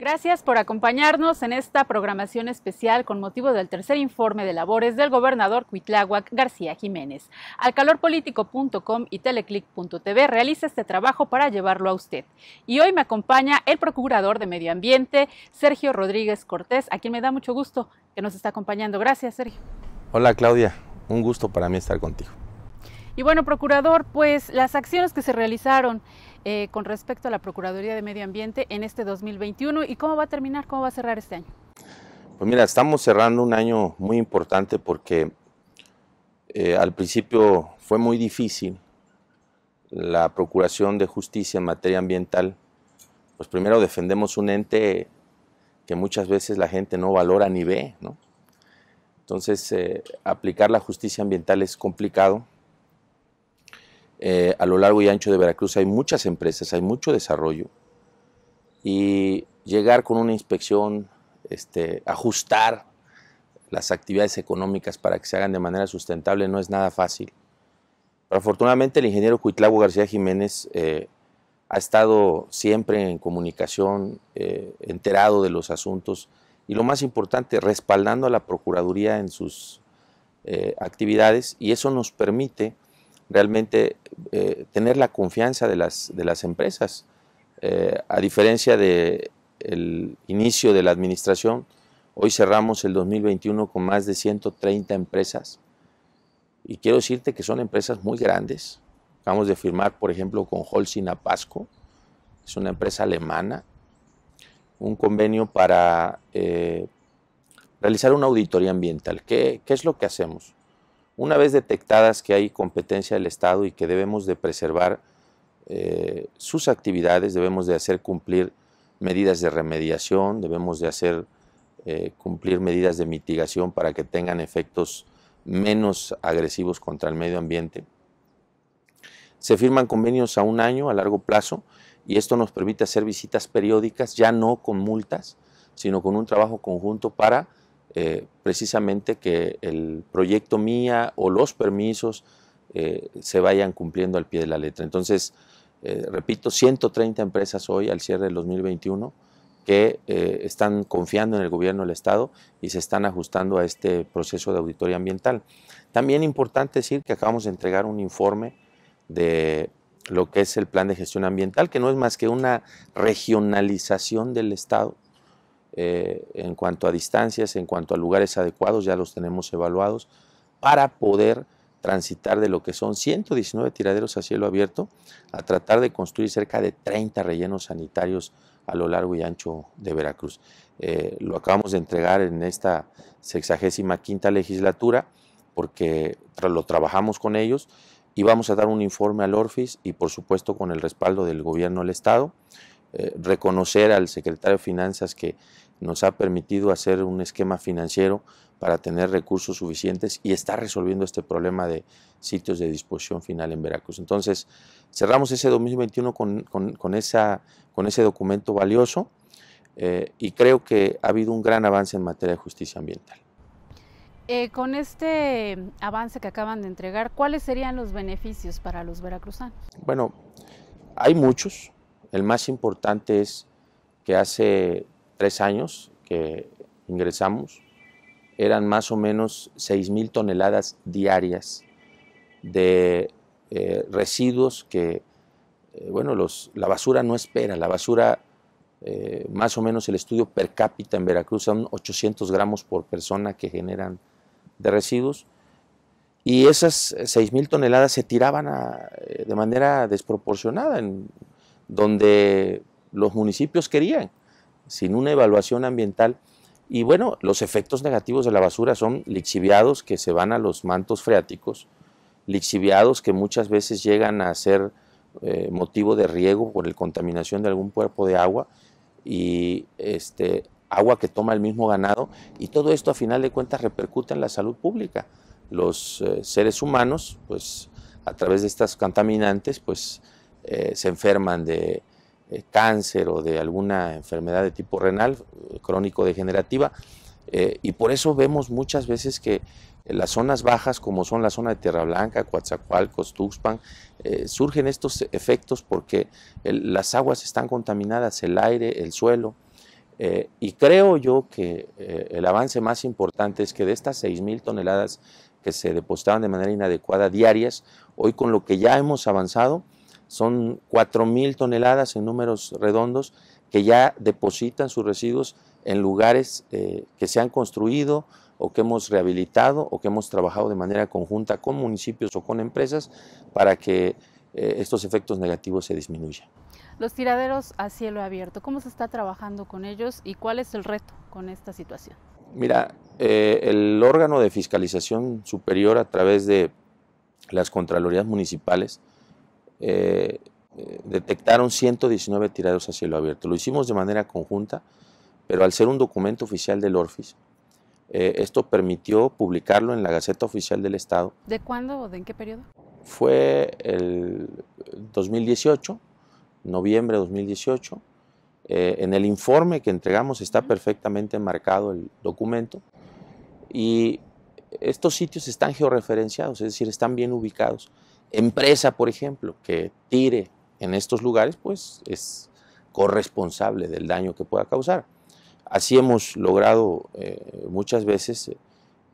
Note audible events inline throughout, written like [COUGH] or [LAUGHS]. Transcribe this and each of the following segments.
Gracias por acompañarnos en esta programación especial con motivo del tercer informe de labores del gobernador Cuitláhuac García Jiménez. Alcalorpolitico.com y teleclic.tv realiza este trabajo para llevarlo a usted. Y hoy me acompaña el procurador de Medio Ambiente, Sergio Rodríguez Cortés, a quien me da mucho gusto que nos está acompañando. Gracias, Sergio. Hola, Claudia. Un gusto para mí estar contigo. Y bueno, procurador, pues las acciones que se realizaron eh, con respecto a la Procuraduría de Medio Ambiente en este 2021 y cómo va a terminar, cómo va a cerrar este año. Pues mira, estamos cerrando un año muy importante porque eh, al principio fue muy difícil la Procuración de Justicia en materia ambiental. Pues primero defendemos un ente que muchas veces la gente no valora ni ve, ¿no? Entonces, eh, aplicar la justicia ambiental es complicado. Eh, a lo largo y ancho de Veracruz hay muchas empresas, hay mucho desarrollo. Y llegar con una inspección, este, ajustar las actividades económicas para que se hagan de manera sustentable no es nada fácil. Pero afortunadamente el ingeniero Cuitlavo García Jiménez eh, ha estado siempre en comunicación, eh, enterado de los asuntos y lo más importante, respaldando a la Procuraduría en sus actividades y eso nos permite realmente eh, tener la confianza de las, de las empresas. Eh, a diferencia del inicio de la administración, hoy cerramos el 2021 con más de 130 empresas. Y quiero decirte que son empresas muy grandes. Acabamos de firmar, por ejemplo, con Holcim Pasco, es una empresa alemana, un convenio para eh, realizar una auditoría ambiental. ¿Qué, ¿Qué es lo que hacemos? Una vez detectadas que hay competencia del Estado y que debemos de preservar eh, sus actividades, debemos de hacer cumplir medidas de remediación, debemos de hacer eh, cumplir medidas de mitigación para que tengan efectos menos agresivos contra el medio ambiente. Se firman convenios a un año, a largo plazo, y esto nos permite hacer visitas periódicas, ya no con multas, sino con un trabajo conjunto para eh, precisamente que el proyecto mía o los permisos eh, se vayan cumpliendo al pie de la letra. Entonces, eh, repito, 130 empresas hoy al cierre del 2021 que están confiando en el gobierno del Estado y se están ajustando a este proceso de auditoría ambiental. También importante decir que acabamos de entregar un informe de lo que es el plan de gestión ambiental, que no es más que una regionalización del Estado eh, en cuanto a distancias, en cuanto a lugares adecuados, ya los tenemos evaluados, para poder transitar de lo que son 119 tiraderos a cielo abierto a tratar de construir cerca de 30 rellenos sanitarios a lo largo y ancho de Veracruz. Eh, lo acabamos de entregar en esta sexagésima quinta legislatura porque lo trabajamos con ellos y vamos a dar un informe al Orfis y por supuesto con el respaldo del gobierno del estado eh, reconocer al secretario de Finanzas que nos ha permitido hacer un esquema financiero para tener recursos suficientes y está resolviendo este problema de sitios de disposición final en Veracruz. Entonces, cerramos ese 2021 con, esa, con ese documento valioso eh, y creo que ha habido un gran avance en materia de justicia ambiental. Eh, con este avance que acaban de entregar, ¿cuáles serían los beneficios para los veracruzanos? Bueno, hay muchos. El más importante es que hace tres años que ingresamos, eran más o menos 6.000 toneladas diarias de eh, residuos que, eh, bueno, los, la basura no espera, la basura, eh, más o menos el estudio per cápita en Veracruz son 800 gramos por persona que generan de residuos, y esas 6.000 toneladas se tiraban de manera desproporcionada en donde los municipios querían, sin una evaluación ambiental. Y bueno, los efectos negativos de la basura son lixiviados que se van a los mantos freáticos, lixiviados que muchas veces llegan a ser eh, motivo de riego por la contaminación de algún cuerpo de agua y este, agua que toma el mismo ganado. Y todo esto a final de cuentas repercute en la salud pública. Los eh, seres humanos, pues a través de estas contaminantes, pues eh, se enferman de eh, cáncer o de alguna enfermedad de tipo renal, eh, crónico-degenerativa, y por eso vemos muchas veces que las zonas bajas, como son la zona de Tierra Blanca, Coatzacoalcos, Tuxpan, surgen estos efectos porque las aguas están contaminadas, el aire, el suelo, y creo yo que el avance más importante es que de estas 6.000 toneladas que se depositaban de manera inadecuada diarias, hoy con lo que ya hemos avanzado, son 4.000 toneladas en números redondos que ya depositan sus residuos en lugares eh, que se han construido o que hemos rehabilitado o que hemos trabajado de manera conjunta con municipios o con empresas para que eh, estos efectos negativos se disminuyan. Los tiraderos a cielo abierto, ¿cómo se está trabajando con ellos y cuál es el reto con esta situación? Mira, eh, el órgano de fiscalización superior a través de las Contralorías Municipales eh, detectaron 119 tirados a cielo abierto. Lo hicimos de manera conjunta, pero al ser un documento oficial del ORFIS, eh, esto permitió publicarlo en la Gaceta Oficial del Estado. ¿De cuándo o de en qué periodo? Fue el 2018, noviembre de 2018. Eh, en el informe que entregamos está perfectamente marcado el documento y estos sitios están georreferenciados, es decir, están bien ubicados empresa, por ejemplo, que tire en estos lugares, pues es corresponsable del daño que pueda causar. Así hemos logrado eh, muchas veces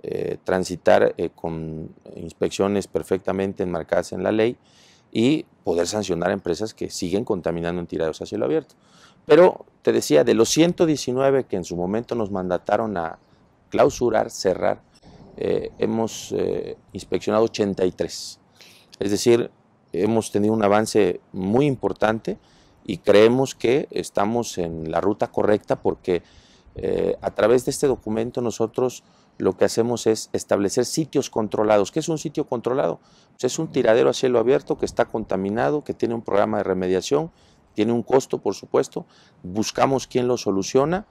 eh, transitar eh, con inspecciones perfectamente enmarcadas en la ley y poder sancionar a empresas que siguen contaminando en tirados a cielo abierto. Pero te decía, de los 119 que en su momento nos mandataron a clausurar, cerrar, hemos inspeccionado 83 es decir, hemos tenido un avance muy importante y creemos que estamos en la ruta correcta porque eh, a través de este documento nosotros lo que hacemos es establecer sitios controlados. ¿Qué es un sitio controlado? Pues es un tiradero a cielo abierto que está contaminado, que tiene un programa de remediación, tiene un costo, por supuesto, buscamos quién lo soluciona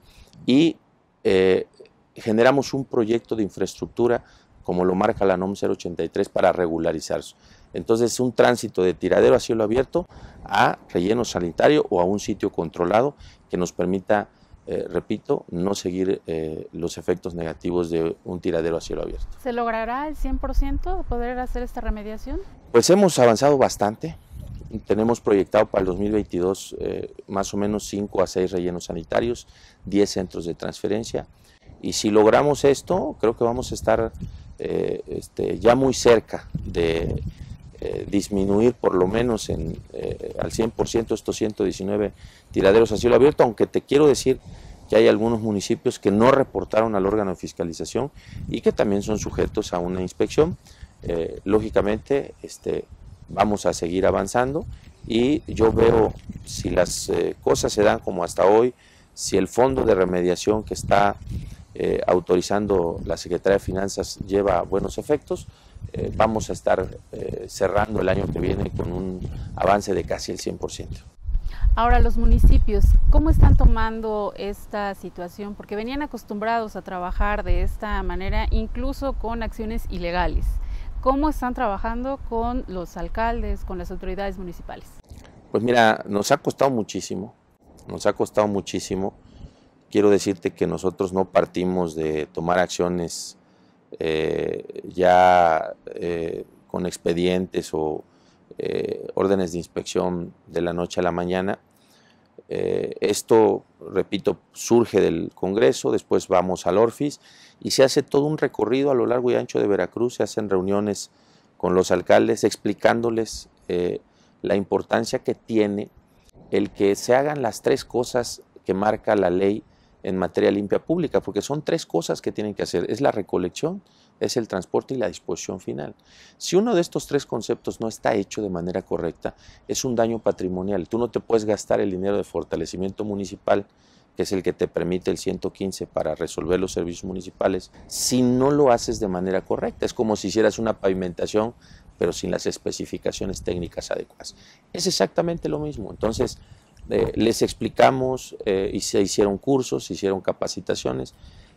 y eh, generamos un proyecto de infraestructura como lo marca la NOM 083 para regularizarse. Entonces, un tránsito de tiradero a cielo abierto a relleno sanitario o a un sitio controlado que nos permita, eh, repito, no seguir eh, los efectos negativos de un tiradero a cielo abierto. ¿Se logrará el 100% poder hacer esta remediación? Pues hemos avanzado bastante. Tenemos proyectado para el 2022 eh, más o menos 5 a 6 rellenos sanitarios, 10 centros de transferencia. Y si logramos esto, creo que vamos a estar este, ya muy cerca de eh, disminuir por lo menos eh, al 100% estos 119 tiraderos a cielo abierto, aunque te quiero decir que hay algunos municipios que no reportaron al órgano de fiscalización y que también son sujetos a una inspección. Eh, lógicamente, este, vamos a seguir avanzando y yo veo si las cosas se dan como hasta hoy, si el fondo de remediación que está autorizando la Secretaría de Finanzas lleva buenos efectos, eh, vamos a estar eh, cerrando el año que viene con un avance de casi el 100%. Ahora, los municipios, ¿cómo están tomando esta situación? Porque venían acostumbrados a trabajar de esta manera, incluso con acciones ilegales. ¿Cómo están trabajando con los alcaldes, con las autoridades municipales? Pues mira, nos ha costado muchísimo, nos ha costado muchísimo. Quiero decirte que nosotros no partimos de tomar acciones eh, ya eh, con expedientes o eh, órdenes de inspección de la noche a la mañana. esto, repito, surge del Congreso, después vamos al Orfis y se hace todo un recorrido a lo largo y ancho de Veracruz, se hacen reuniones con los alcaldes explicándoles la importancia que tiene el que se hagan las tres cosas que marca la ley en materia limpia pública, porque son tres cosas que tienen que hacer. Es la recolección, es el transporte y la disposición final. Si uno de estos tres conceptos no está hecho de manera correcta, es un daño patrimonial. Tú no te puedes gastar el dinero de fortalecimiento municipal, que es el que te permite el 115 para resolver los servicios municipales, si no lo haces de manera correcta. Es como si hicieras una pavimentación, pero sin las especificaciones técnicas adecuadas. Es exactamente lo mismo. Entonces, eh, les explicamos eh, y se hicieron cursos, se hicieron capacitaciones.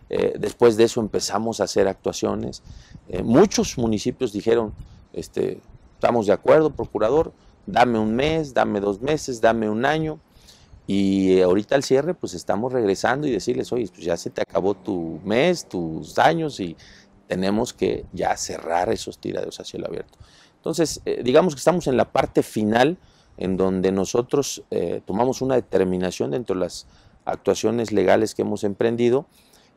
Eh, después de eso empezamos a hacer actuaciones. muchos municipios dijeron, este, estamos de acuerdo, procurador, dame un mes, dame dos meses, dame un año. Y ahorita al cierre, pues estamos regresando y decirles, oye, pues ya se te acabó tu mes, tus años y tenemos que ya cerrar esos tirados hacia el abierto. Entonces, digamos que estamos en la parte final en donde nosotros eh, tomamos una determinación dentro de las actuaciones legales que hemos emprendido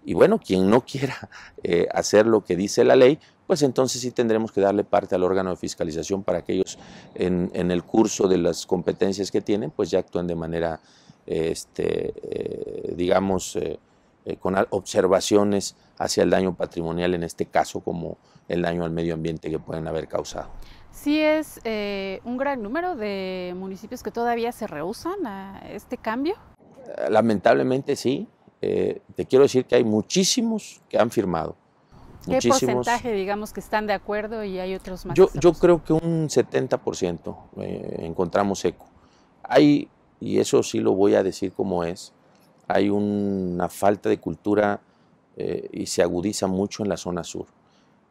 y bueno, quien no quiera [LAUGHS] eh, hacer lo que dice la ley, pues entonces sí tendremos que darle parte al órgano de fiscalización para que ellos en, el curso de las competencias que tienen, pues ya actúen de manera, este, eh, digamos, con observaciones hacia el daño patrimonial, en este caso como el daño al medio ambiente que pueden haber causado. Sí es eh, un gran número de municipios que todavía se rehusan a este cambio. Lamentablemente sí. Eh, te quiero decir que hay muchísimos que han firmado. ¿Qué porcentaje, digamos, que están de acuerdo y hay otros más? Yo, yo creo que un 70% eh, encontramos eco. Hay, y eso sí lo voy a decir como es, hay una falta de cultura y se agudiza mucho en la zona sur.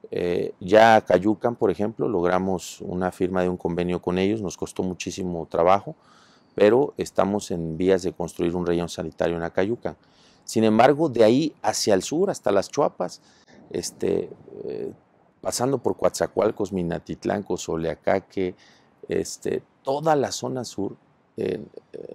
Eh, ya a Cayucan, por ejemplo, logramos una firma de un convenio con ellos, nos costó muchísimo trabajo, pero estamos en vías de construir un relleno sanitario en Acayucan. Sin embargo, de ahí hacia el sur, hasta las Chuapas, este, eh, pasando por Coatzacoalcos, Minatitlán, Cozoleacaque, este, toda la zona sur, eh,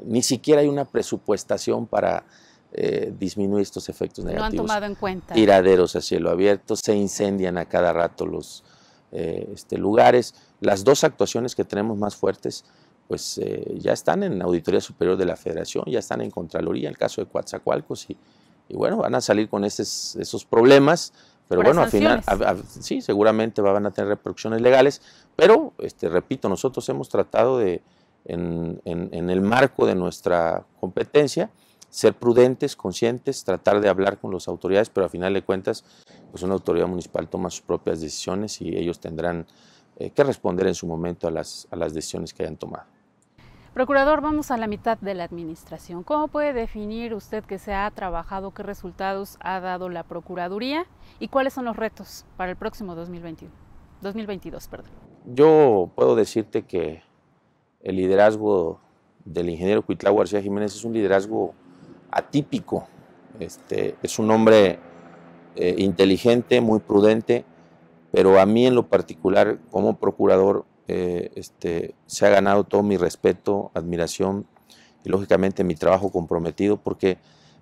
ni siquiera hay una presupuestación para eh, disminuir estos efectos negativos. en cuenta. Tiraderos a cielo abierto, se incendian a cada rato los eh, este, lugares. Las dos actuaciones que tenemos más fuertes, pues eh, ya están en Auditoría Superior de la Federación, ya están en Contraloría, el caso de Coatzacoalcos, y, bueno, van a salir con esos, problemas. Pero bueno, al final, sí, seguramente van a tener repercusiones legales, pero, este, repito, nosotros hemos tratado de, en el marco de nuestra competencia, ser prudentes, conscientes, tratar de hablar con las autoridades, pero a final de cuentas, pues una autoridad municipal toma sus propias decisiones y ellos tendrán eh, que responder en su momento a las, a las decisiones que hayan tomado. Procurador, vamos a la mitad de la administración. ¿Cómo puede definir usted que se ha trabajado, qué resultados ha dado la Procuraduría y cuáles son los retos para el próximo 2021, 2022? Perdón. Yo puedo decirte que el liderazgo del ingeniero Cuitlao García Jiménez es un liderazgo atípico. Este, es un hombre eh, inteligente, muy prudente, pero a mí en lo particular, como procurador, eh, este, se ha ganado todo mi respeto, admiración y lógicamente mi trabajo comprometido porque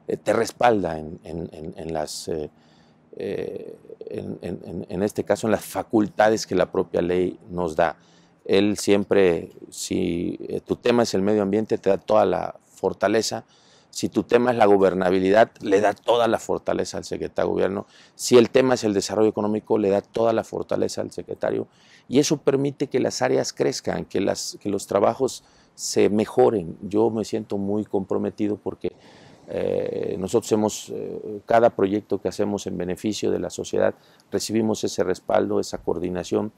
eh, te respalda en, las... en este caso, en las facultades que la propia ley nos da él siempre, si tu tema es el medio ambiente, te da toda la fortaleza si tu tema es la gobernabilidad, le da toda la fortaleza al secretario de gobierno. Si el tema es el desarrollo económico, le da toda la fortaleza al secretario. Y eso permite que las áreas crezcan, que, las, que los trabajos se mejoren. Yo me siento muy comprometido porque eh, nosotros hemos, eh, cada proyecto que hacemos en beneficio de la sociedad, recibimos ese respaldo, esa coordinación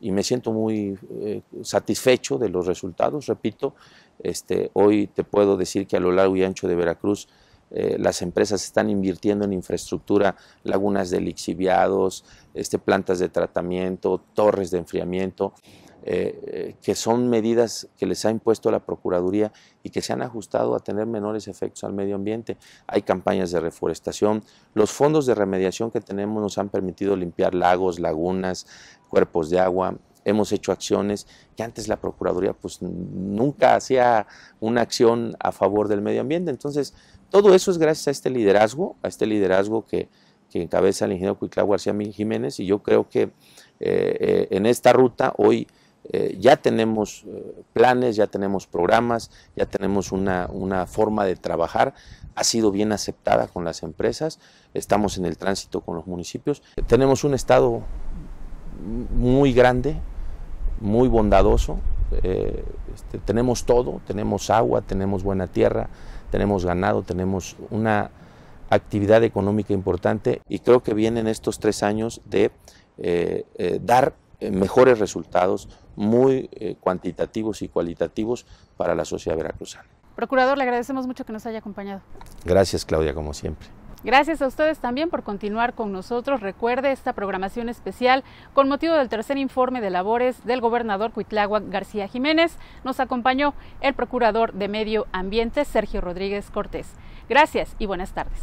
y me siento muy eh, satisfecho de los resultados. Repito, este, hoy te puedo decir que a lo largo y ancho de Veracruz eh, las empresas están invirtiendo en infraestructura, lagunas de lixiviados, este, plantas de tratamiento, torres de enfriamiento. Eh, que son medidas que les ha impuesto la Procuraduría y que se han ajustado a tener menores efectos al medio ambiente. Hay campañas de reforestación, los fondos de remediación que tenemos nos han permitido limpiar lagos, lagunas, cuerpos de agua, hemos hecho acciones que antes la Procuraduría pues nunca hacía una acción a favor del medio ambiente. Entonces, todo eso es gracias a este liderazgo, a este liderazgo que, encabeza el ingeniero Cuicla García Jiménez y yo creo que eh, eh, en esta ruta hoy eh, ya tenemos eh, planes, ya tenemos programas, ya tenemos una, forma de trabajar, ha sido bien aceptada con las empresas, estamos en el tránsito con los municipios, tenemos un estado muy grande, muy bondadoso, eh, este, tenemos todo, tenemos agua, tenemos buena tierra, tenemos ganado, tenemos una actividad económica importante y creo que vienen estos tres años de dar eh, mejores resultados muy eh, cuantitativos y cualitativos para la sociedad veracruzana. Procurador, le agradecemos mucho que nos haya acompañado. Gracias, Claudia, como siempre. Gracias a ustedes también por continuar con nosotros. Recuerde esta programación especial con motivo del tercer informe de labores del gobernador Cuitláhuac García Jiménez. Nos acompañó el procurador de Medio Ambiente, Sergio Rodríguez Cortés. Gracias y buenas tardes.